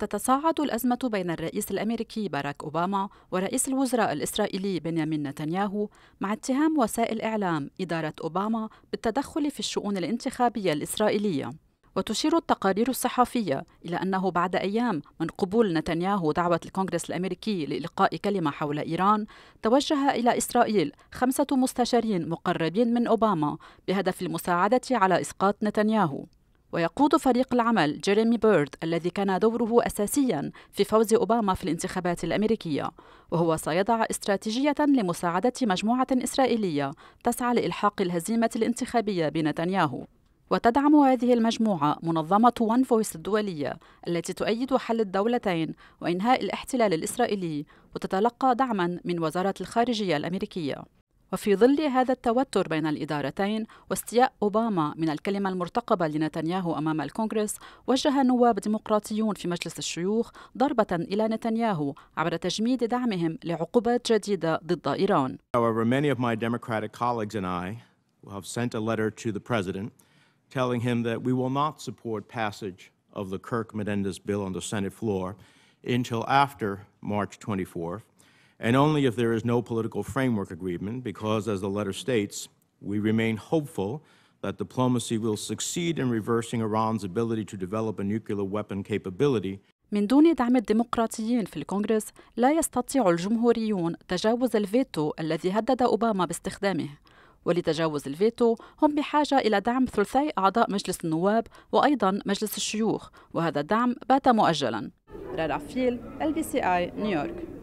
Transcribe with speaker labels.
Speaker 1: تتصاعد الأزمة بين الرئيس الأمريكي باراك أوباما ورئيس الوزراء الإسرائيلي بنيامين نتنياهو مع اتهام وسائل إعلام إدارة أوباما بالتدخل في الشؤون الانتخابية الإسرائيلية وتشير التقارير الصحفية إلى أنه بعد أيام من قبول نتنياهو دعوة الكونغرس الأمريكي لإلقاء كلمة حول إيران توجه إلى إسرائيل خمسة مستشارين مقربين من أوباما بهدف المساعدة على إسقاط نتنياهو ويقود فريق العمل جيريمي بيرد الذي كان دوره أساسيا في فوز أوباما في الانتخابات الأمريكية وهو سيضع استراتيجية لمساعدة مجموعة إسرائيلية تسعى لإلحاق الهزيمة الانتخابية بنتنياهو وتدعم هذه المجموعة منظمة وان فويس الدولية التي تؤيد حل الدولتين وإنهاء الاحتلال الإسرائيلي وتتلقى دعما من وزارة الخارجية الأمريكية وفي ظل هذا التوتر بين الإدارتين واستياء أوباما من الكلمة المرتقبة لنتنياهو أمام الكونغرس وجه نواب ديمقراطيون في مجلس الشيوخ ضربة إلى نتنياهو عبر تجميد دعمهم لعقوبات جديدة ضد إيران
Speaker 2: However, many of my Democratic colleagues and I have sent a letter to the President telling him that we will not support passage of the Kirk Menendez bill on the Senate floor until after March 24th and only if there is no political framework agreement, because, as the letter states, we remain hopeful that diplomacy will succeed in reversing Iran's ability to develop a nuclear weapon capability
Speaker 1: من دون دعم الديمقراطيين في الكونغرس لا يستطيع الجمهوريون تجاوز الفيتو الذي هدد أوباما باستخدامه ولتجاوز الفيتو هم بحاجة إلى دعم ثلثي أعضاء مجلس النواب وأيضا مجلس الشيوخ وهذا الدعم بات مؤجلا نيويورك